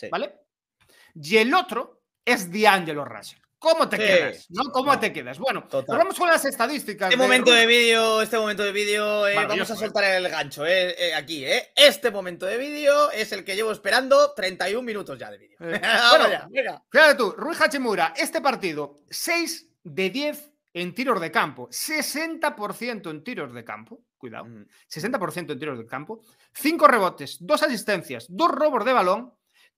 [SPEAKER 2] ¿Vale? Y el otro es D'Angelo Russell. ¿Cómo te quedas? ¿Cómo te quedas? Bueno, hablamos vamos con las estadísticas. Este momento de vídeo, este momento de vídeo, eh, vamos a ¿eh? soltar el gancho
[SPEAKER 1] eh, eh aquí. Este momento de vídeo es el que llevo esperando 31 minutos ya de vídeo. *laughs*
[SPEAKER 2] bueno, ya, Fíjate tú, Ruiz Hachimura, este partido, 6 de 10 en tiros de campo, 60% en tiros de campo, cuidado, 60% mm. en tiros de campo, 5 rebotes, 2 asistencias, 2 robos de balón,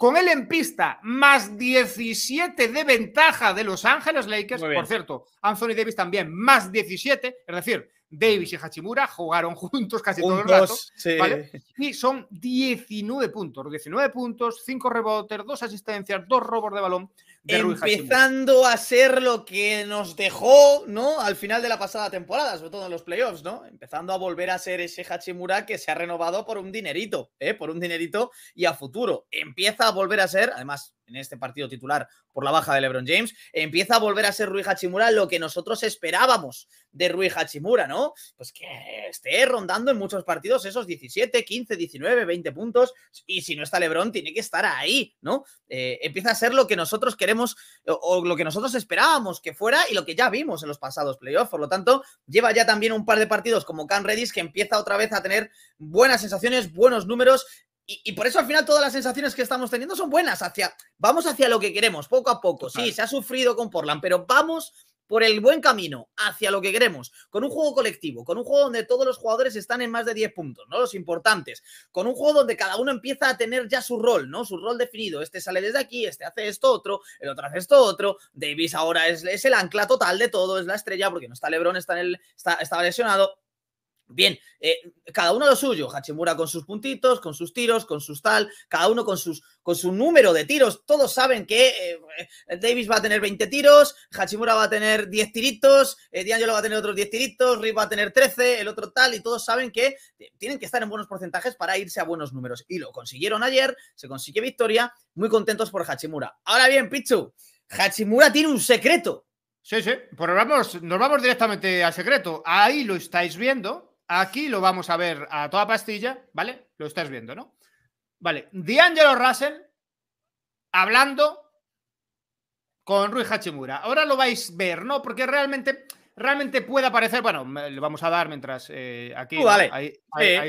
[SPEAKER 2] con él en pista, más 17 de ventaja de Los Ángeles Lakers. Por cierto, Anthony Davis también, más 17, es decir, Davis y Hachimura jugaron juntos casi todos todo el rato. Y son 19 puntos, 19 puntos, 5 rebotes, 2 asistencias, 2 robos de balón empezando a ser lo que nos dejó,
[SPEAKER 1] ¿no? Al final de la pasada temporada, sobre todo en los playoffs, ¿no? Empezando a volver a ser ese Hachimura que se ha renovado por un dinerito, ¿eh? Por un dinerito y a futuro. Empieza a volver a ser, además, en este partido titular por la baja de LeBron James, empieza a volver a ser Rui Hachimura lo que nosotros esperábamos de Rui Hachimura, ¿no? Pues que esté rondando en muchos partidos esos 17, 15, 19, 20 puntos y si no está LeBron tiene que estar ahí, ¿no? Eh, empieza a ser lo que nosotros queremos o, lo que nosotros esperábamos que fuera y lo que ya vimos en los pasados playoffs, por lo tanto, lleva ya también un par de partidos como Can Redis que empieza otra vez a tener buenas sensaciones, buenos números, y, por eso al final todas las sensaciones que estamos teniendo son buenas. Hacia, vamos hacia lo que queremos, poco a poco. Sí, se ha sufrido con Portland, pero vamos por el buen camino, hacia lo que queremos, con un juego colectivo, con un juego donde todos los jugadores están en más de 10 puntos, ¿no? Los importantes, con un juego donde cada uno empieza a tener ya su rol, ¿no? Su rol definido. Este sale desde aquí, este hace esto otro, el otro hace esto otro. Davis ahora es, es el ancla total de todo, es la estrella, porque no está Lebron, está, en el, está, está lesionado Bien, eh, cada uno lo suyo, Hachimura con sus puntitos, con sus tiros, con sus tal, cada uno con, sus, con su número de tiros. Todos saben que eh, Davis va a tener 20 tiros, Hachimura va a tener 10 tiritos, eh, D'Angelo va a tener otros 10 tiritos, Rick va a tener 13, el otro tal, y todos saben que eh, tienen que estar en buenos porcentajes para irse a buenos números. Y lo consiguieron ayer, se consigue victoria, muy contentos por
[SPEAKER 2] Hachimura. Ahora bien, Pichu, Hachimura tiene un secreto. Sí, sí, pues vamos, nos vamos directamente al secreto. Ahí lo estáis viendo Aquí lo vamos a ver a toda pastilla, ¿vale? Lo estás viendo, ¿no? Vale, D'Angelo Russell hablando con Rui Hachimura. Ahora lo vais a ver, ¿no? Porque realmente, realmente puede aparecer. Bueno, le vamos a dar mientras eh, aquí. Oh, vale. ahí,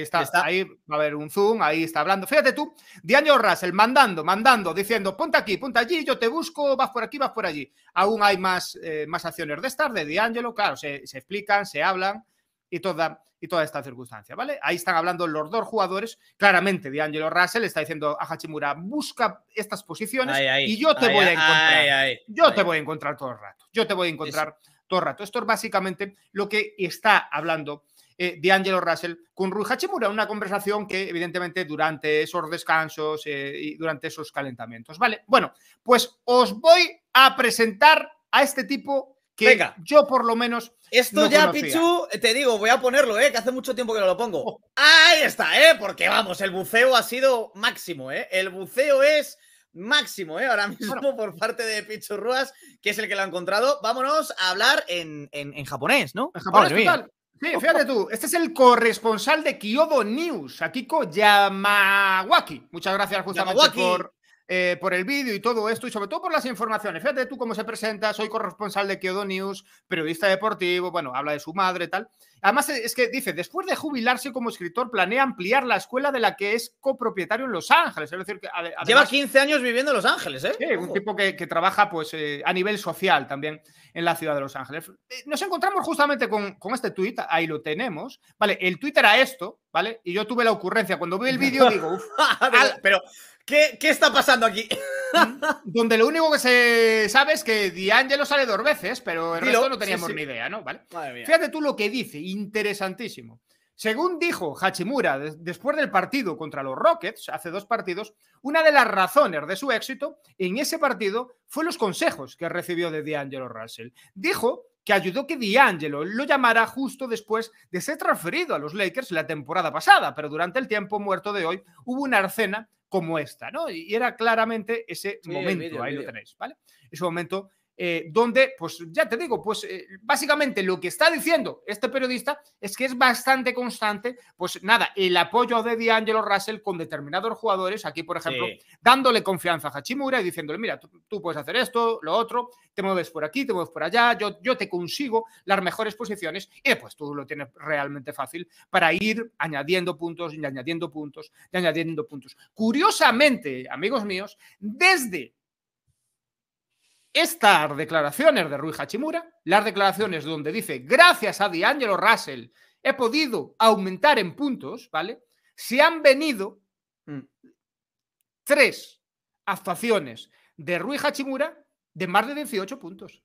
[SPEAKER 2] está, Ahí va a haber un zoom, ahí está hablando. Fíjate tú, D'Angelo Russell mandando, mandando, diciendo: ponte aquí, ponte allí, yo te busco, vas por aquí, vas por allí. Aún hay más, eh, más acciones de estar de D'Angelo, claro, se explican, se hablan y toda, y toda esta circunstancia, ¿vale? Ahí están hablando los dos jugadores, claramente de Angelo Russell está diciendo a Hachimura, busca estas posiciones y yo te voy a encontrar. yo te voy a encontrar todo el rato. Yo te voy a encontrar todo el rato. Esto es básicamente lo que está hablando eh, de Angelo Russell con Rui Hachimura, una conversación que evidentemente durante esos descansos eh, y durante esos calentamientos, ¿vale? Bueno, pues os voy a presentar a este tipo Venga. yo por lo menos. Esto ya, Pichu, te digo, voy a ponerlo, ¿eh? que hace mucho tiempo que no lo pongo. Oh. Ahí
[SPEAKER 1] está, ¿eh? porque vamos, el buceo ha sido máximo, ¿eh? el buceo es máximo, ¿eh? ahora mismo por parte de Pichu Ruas, que es el que lo ha encontrado. Vámonos a hablar en,
[SPEAKER 2] japonés, ¿no? En japonés, total. Sí, fíjate tú, este es el corresponsal de Kyodo News, Akiko Yamawaki. Muchas gracias justamente eh, por el vídeo y todo esto, y sobre todo por las informaciones. Fíjate tú cómo se presenta, soy corresponsal de Kyodo News, periodista deportivo, bueno, habla de su madre, tal. Además, es que dice, después de jubilarse como escritor, planea ampliar la escuela de la que es copropietario en Los Ángeles. Es decir, que Lleva 15 años viviendo en Los Ángeles, ¿eh? Sí, un tipo que, trabaja pues, eh, a nivel social también en la ciudad de Los Ángeles. Eh, nos encontramos justamente con, este tuit, ahí lo tenemos. Vale, el Twitter era esto, ¿vale? Y yo tuve la ocurrencia, cuando vi el vídeo digo, uff. *laughs* pero, ¿Qué, está pasando aquí? *laughs* Donde lo único que se sabe es que D'Angelo sale dos veces, pero el resto no teníamos ni idea, ¿no? Fíjate tú lo que dice, interesantísimo. Según dijo Hachimura después del partido contra los Rockets, hace dos partidos, una de las razones de su éxito en ese partido fue los consejos que recibió de D'Angelo Russell. Dijo que ayudó que D'Angelo lo llamara justo después de ser transferido a los Lakers la temporada pasada, pero durante el tiempo muerto de hoy hubo una arcena como esta, ¿no? Y era claramente ese momento, ahí lo tenéis, ¿vale? Ese momento eh, donde, pues ya te digo, pues eh, básicamente lo que está diciendo este periodista es que es bastante constante, pues nada, el apoyo de D'Angelo Russell con determinados jugadores, aquí por ejemplo, dándole confianza a Hachimura y diciéndole, mira, tú, puedes hacer esto, lo otro, te mueves por aquí, te mueves por allá, yo, yo te consigo las mejores posiciones y después tú lo tienes realmente fácil para ir añadiendo puntos y añadiendo puntos y añadiendo puntos. Curiosamente, amigos míos, desde estas declaraciones de Rui Hachimura, las declaraciones donde dice, gracias a D'Angelo Russell he podido aumentar en puntos, ¿vale? Se han venido mm. tres actuaciones de Rui Hachimura de más de 18 puntos.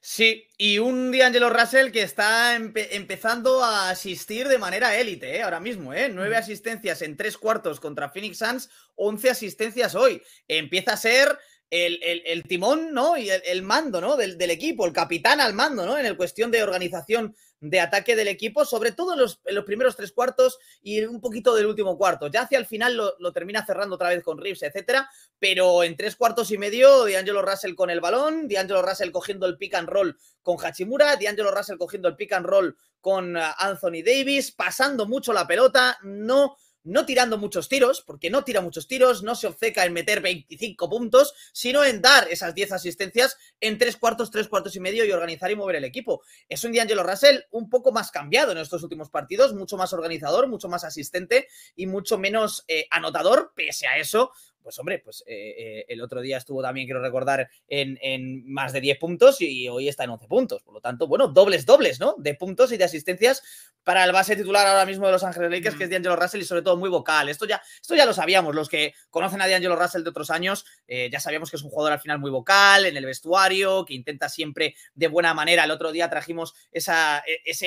[SPEAKER 2] Sí, y un
[SPEAKER 1] D'Angelo Russell que está empezando a asistir de manera élite ¿eh? ahora mismo, ¿eh? Nueve mm. asistencias en tres cuartos contra Phoenix Suns, once asistencias hoy. Empieza a ser el, timón, ¿no? Y el, mando, ¿no? Del, del, equipo, el capitán al mando, ¿no? En el cuestión de organización de ataque del equipo, sobre todo en los, primeros tres cuartos y un poquito del último cuarto. Ya hacia el final lo, lo termina cerrando otra vez con Reeves, etcétera, pero en tres cuartos y medio, D'Angelo Russell con el balón, D'Angelo Russell cogiendo el pick and roll con Hachimura, D'Angelo Russell cogiendo el pick and roll con eh, Anthony Davis, pasando mucho la pelota, no no tirando muchos tiros, porque no tira muchos tiros, no se obceca en meter 25 puntos, sino en dar esas 10 asistencias en tres cuartos, tres cuartos y medio y organizar y mover el equipo. Es un D'Angelo Russell un poco más cambiado en estos últimos partidos, mucho más organizador, mucho más asistente y mucho menos eh, anotador, pese a eso, pues hombre, pues eh, eh, el otro día estuvo también, quiero recordar, en, más de 10 puntos y hoy está en 11 puntos. Por lo tanto, bueno, dobles, dobles, ¿no? De puntos y de asistencias para el base titular ahora mismo de Los Ángeles Lakers, que es D'Angelo Russell y sobre todo muy vocal. Esto ya, esto ya lo sabíamos, los que conocen a D'Angelo Russell de otros años, eh, ya sabíamos que es un jugador al final muy vocal, en el vestuario, que intenta siempre de buena manera. El otro día trajimos e,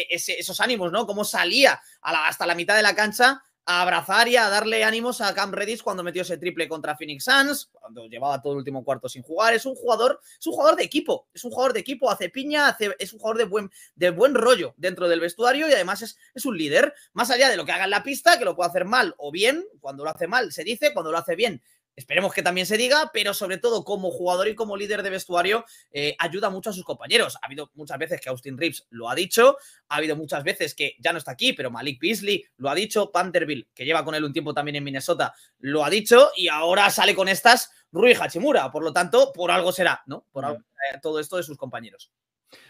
[SPEAKER 1] esos ánimos, ¿no? Cómo salía hasta la mitad de la cancha a abrazar y a darle ánimos a Cam Reddish cuando metió ese triple contra Phoenix Suns, cuando llevaba todo el último cuarto sin jugar. Es un jugador, es un jugador de equipo, es un jugador de equipo, hace piña, es un jugador de buen, de buen rollo dentro del vestuario y además es, es un líder. Más allá de lo que haga en la pista, que lo puede hacer mal o bien, cuando lo hace mal se dice, cuando lo hace bien Esperemos que también se diga, pero sobre todo como jugador y como líder de vestuario eh, ayuda mucho a sus compañeros. Ha habido muchas veces que Austin Reeves lo ha dicho, ha habido muchas veces que ya no está aquí, pero Malik Beasley lo ha dicho, Panterville, que lleva con él un tiempo también en Minnesota, lo ha dicho y ahora sale con estas Rui Hachimura.
[SPEAKER 2] Por lo tanto, por algo será, ¿no? Por mm.
[SPEAKER 1] todo esto de sus compañeros.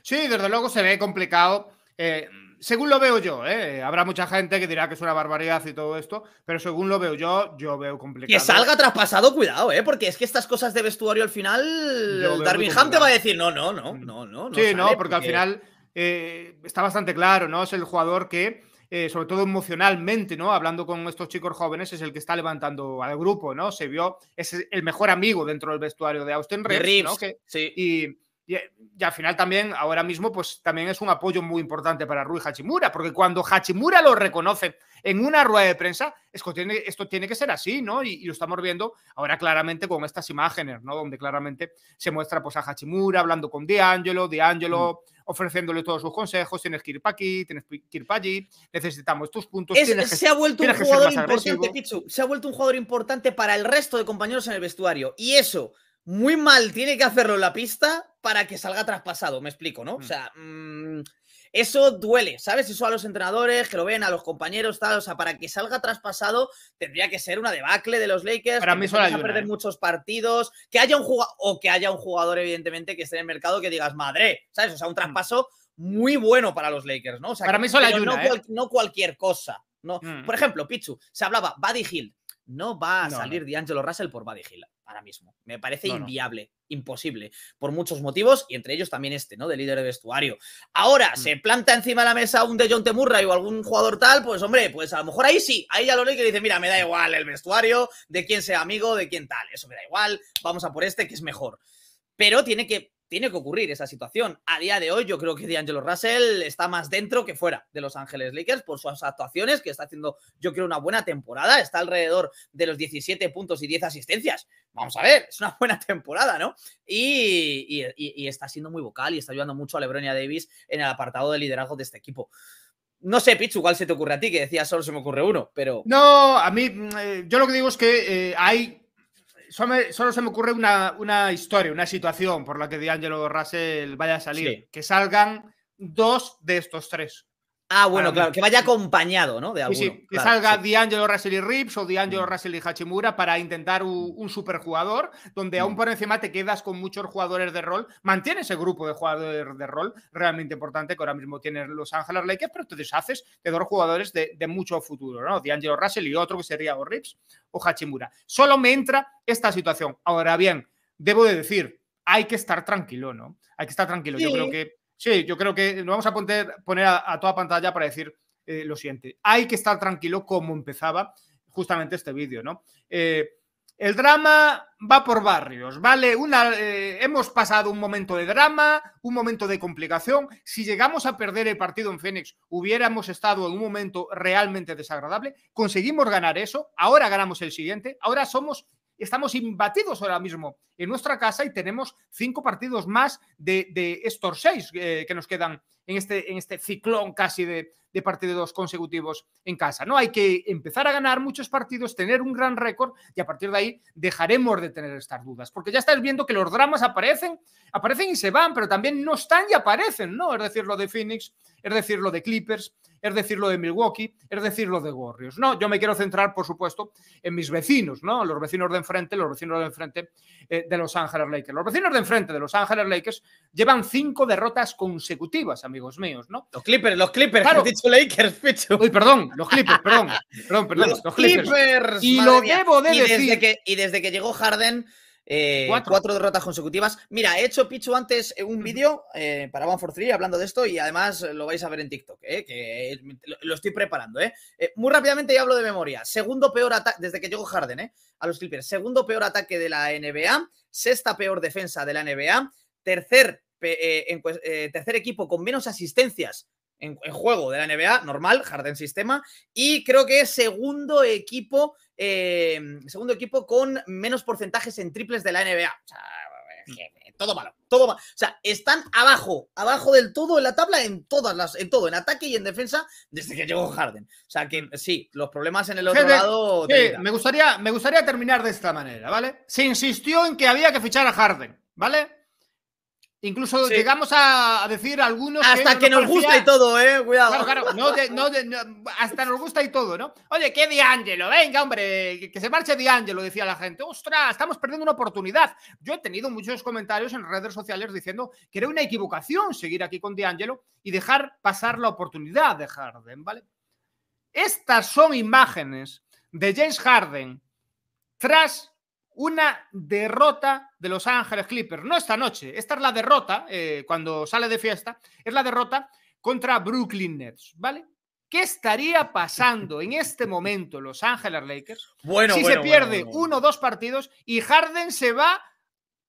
[SPEAKER 2] Sí, desde luego se ve complicado eh, según lo veo yo, ¿eh? habrá mucha gente que dirá que es una barbaridad y todo esto, pero según lo veo yo, yo veo complicado. Que salga traspasado, cuidado, ¿eh? porque es que estas cosas de vestuario al final, Darwin Hunt te va a decir, no, no, no, mm. no, no. Sí, no, porque, al final eh, está bastante claro, ¿no? Es el jugador que, eh, sobre todo emocionalmente, ¿no? Hablando con estos chicos jóvenes, es el que está levantando al grupo, ¿no? Se vio, es el mejor amigo dentro del vestuario de Austin Reeves, ¿no? Que, sí. Y, eh, y, al final también, ahora mismo, pues también es un apoyo muy importante para Rui Hachimura, porque cuando Hachimura lo reconoce en una rueda de prensa, esto tiene, esto tiene que ser así, ¿no? Y, lo estamos viendo ahora claramente con estas imágenes, ¿no? Donde claramente se muestra pues, a Hachimura hablando con D'Angelo, D'Angelo mm. ofreciéndole todos sus consejos, tienes que ir para aquí, tienes que ir para allí, necesitamos estos puntos. se ha vuelto un jugador importante,
[SPEAKER 1] se ha vuelto un jugador importante para el resto de compañeros en el vestuario. Y eso muy mal tiene que hacerlo en la pista para que salga traspasado, me explico, ¿no? O mm. sea, mm, eso duele, ¿sabes? Eso a los entrenadores, que lo ven, a los compañeros, tal, o sea, para que salga traspasado tendría que ser una debacle de los Lakers, para que mí perder ¿eh? muchos partidos, que haya un jugador, o que haya un jugador, evidentemente, que esté en el mercado que digas, madre, ¿sabes? O sea, un mm. traspaso muy bueno para los Lakers, ¿no? O sea, para mí ¿eh? no, cualquier cosa, ¿no? Por ejemplo, Pichu, se hablaba Buddy Hill, no va a salir D'Angelo Russell por Buddy Hill ahora mismo. Me parece inviable, imposible, por muchos motivos y entre ellos también este, ¿no? De líder de vestuario. Ahora, mm. se planta encima de la mesa un de John Temurray o algún jugador tal, pues hombre, pues a lo mejor ahí sí, ahí ya lo leí que dice, mira, me da igual el vestuario, de quién sea amigo, de quién tal, eso me da igual, vamos a por este que es mejor. Pero tiene que tiene que ocurrir esa situación. A día de hoy, yo creo que D'Angelo Russell está más dentro que fuera de Los Ángeles Lakers por sus actuaciones, que está haciendo, yo creo, una buena temporada. Está alrededor de los 17 puntos y 10 asistencias. Vamos a ver, es una buena temporada, ¿no? Y, está siendo muy vocal y está ayudando mucho a Lebron Davis en el apartado de liderazgo de este equipo. No sé, Pichu, ¿cuál se te ocurre a ti? Que decía solo se me ocurre uno, pero...
[SPEAKER 2] No, a mí, eh, yo lo que digo es que eh, hay solo, se me ocurre una, historia, una situación por la que D'Angelo Russell vaya a salir. Que salgan dos de estos tres. Ah, bueno, claro, que vaya acompañado, ¿no? De que salga D'Angelo Russell y Rips o D'Angelo mm. Russell y Hachimura para intentar mm. un, superjugador, donde aún mm. por encima te quedas con muchos jugadores de rol, mantiene ese grupo de jugadores de rol realmente importante que ahora mismo Tienes los Ángeles Lakers, pero te deshaces de dos jugadores de, mucho futuro, ¿no? D'Angelo Russell y otro que sería o Rips o Hachimura. Solo me entra esta situación. Ahora bien, debo de decir, hay que estar tranquilo, ¿no? Hay que estar tranquilo. Yo creo que Sí, yo creo que nos vamos a poner, poner a, toda pantalla para decir eh, lo siguiente. Hay que estar tranquilo como empezaba justamente este vídeo, ¿no? Eh, el drama va por barrios, ¿vale? Una, eh, hemos pasado un momento de drama, un momento de complicación. Si llegamos a perder el partido en Fénix, hubiéramos estado en un momento realmente desagradable. Conseguimos ganar eso, ahora ganamos el siguiente, ahora somos estamos imbatidos ahora mismo en nuestra casa y tenemos cinco partidos más de, estos seis eh, que nos quedan en este, en este ciclón casi de, de partidos consecutivos en casa. No hay que empezar a ganar muchos partidos, tener un gran récord y a partir de ahí dejaremos de tener estas dudas, porque ya estáis viendo que los dramas aparecen, aparecen y se van, pero también no están y aparecen, ¿no? Es decir, lo de Phoenix, es decir, lo de Clippers, es decir, lo de Milwaukee, es decir, lo de Warriors. No, yo me quiero centrar, por supuesto, en mis vecinos, ¿no? Los vecinos de enfrente, los vecinos de enfrente eh, de Los Ángeles Lakers. Los vecinos de enfrente de Los Ángeles Lakers llevan cinco derrotas consecutivas, mi amigos míos, ¿no? Los Clippers, los Clippers, perdón, los Clippers, perdón, perdón, perdón, los, Clippers. Y lo debo de Desde
[SPEAKER 1] que, y desde que llegó Harden, eh, cuatro. derrotas consecutivas. Mira, he hecho Picho antes eh, un vídeo eh, para One for Three hablando de esto y además lo vais a ver en TikTok, que lo estoy preparando. muy rápidamente ya hablo de memoria. Segundo peor ataque, desde que llegó Harden a los Clippers, segundo peor ataque de la NBA, sexta peor defensa de la NBA, tercer eh, en, eh, tercer equipo con menos asistencias en, juego de la NBA, normal, Harden Sistema, y creo que es segundo equipo, eh, segundo equipo con menos porcentajes en triples de la NBA. Mm. todo malo, todo malo. O sea, están abajo, abajo del todo en la tabla,
[SPEAKER 2] en todas las, en todo, en ataque y en defensa,
[SPEAKER 1] desde que llegó Harden. O sea que mm. sí, los problemas en el otro lado. me
[SPEAKER 2] gustaría, me gustaría terminar de esta manera, ¿vale? Se insistió en que había que fichar a Harden, ¿vale? Incluso llegamos a, decir algunos. Hasta que, nos, gusta y todo, ¿eh? Cuidado. hasta nos gusta y todo, ¿no? Oye, que D'Angelo, venga, hombre, que se marche D'Angelo, decía la gente. ¡Ostras! Estamos perdiendo una oportunidad. Yo he tenido muchos comentarios en redes sociales diciendo que era una equivocación seguir aquí con D'Angelo y dejar pasar la oportunidad de Harden, ¿vale? Estas son imágenes de James Harden tras una derrota de Los Ángeles Clippers. No esta noche, esta es la derrota, eh, cuando sale de fiesta, es la derrota contra Brooklyn Nets, ¿vale? ¿Qué estaría pasando en este momento Los Ángeles Lakers *laughs* bueno, si se pierde uno o dos partidos y Harden se va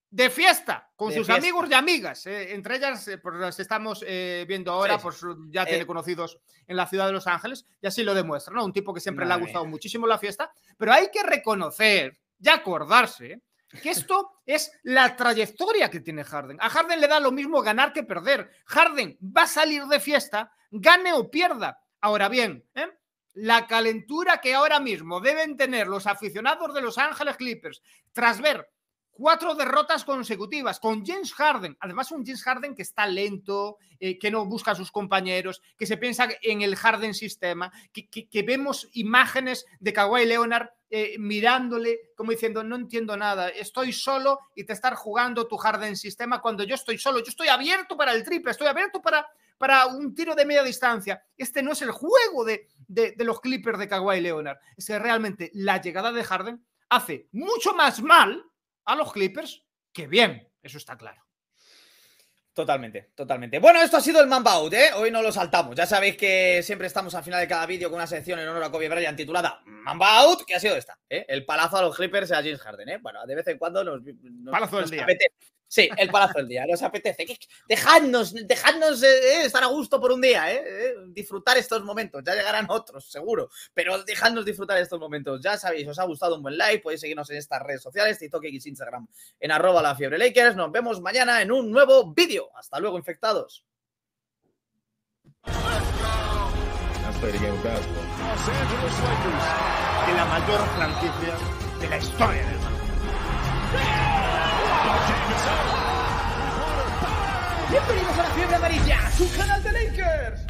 [SPEAKER 2] de fiesta con sus amigos y amigas? Eh, entre ellas, eh, por las estamos viendo ahora, ya tiene conocidos en la ciudad de Los Ángeles y así lo demuestra, ¿no? Un tipo que siempre le ha gustado muchísimo la fiesta, pero hay que reconocer ya acordarse que esto es la trayectoria que tiene Harden. A Harden le da lo mismo ganar que perder. Harden va a salir de fiesta, gane o pierda. Ahora bien, ¿eh? la calentura que ahora mismo deben tener los aficionados de Los Ángeles Clippers tras ver cuatro derrotas consecutivas con James Harden. Además, un James Harden que está lento, eh, que no busca a sus compañeros, que se piensa en el Harden sistema, que, vemos imágenes de Kawhi Leonard eh, mirándole como diciendo, no entiendo nada, estoy solo y te estar jugando tu Harden sistema cuando yo estoy solo, yo estoy abierto para el triple, estoy abierto para, para un tiro de media distancia. Este no es el juego de, de los Clippers de Kawhi Leonard. Es realmente la llegada de Harden hace mucho más mal a los Clippers, que bien, eso está claro. Totalmente, totalmente. Bueno, esto ha sido el out,
[SPEAKER 1] ¿eh? Hoy no lo saltamos. Ya sabéis que siempre estamos al final de cada vídeo con una sección en honor a Kobe Bryant titulada Out, que ha sido esta, ¿eh? El palazo a los Clippers y a James Harden, ¿eh? Bueno, de vez en cuando nos... palazo del Sí, el palazo del día, nos apetece. Dejadnos, dejadnos eh, eh, estar a gusto por un día, eh, disfrutar estos momentos. Ya llegarán otros, seguro, pero dejadnos disfrutar estos momentos. Ya sabéis, os ha gustado un buen like, podéis seguirnos en estas redes sociales, TikTok y Instagram, en arroba la fiebre Lakers. Nos vemos mañana en un nuevo vídeo. Hasta luego, infectados.
[SPEAKER 4] Bienvenidos a la Fiebre Amarilla, su canal de Lakers.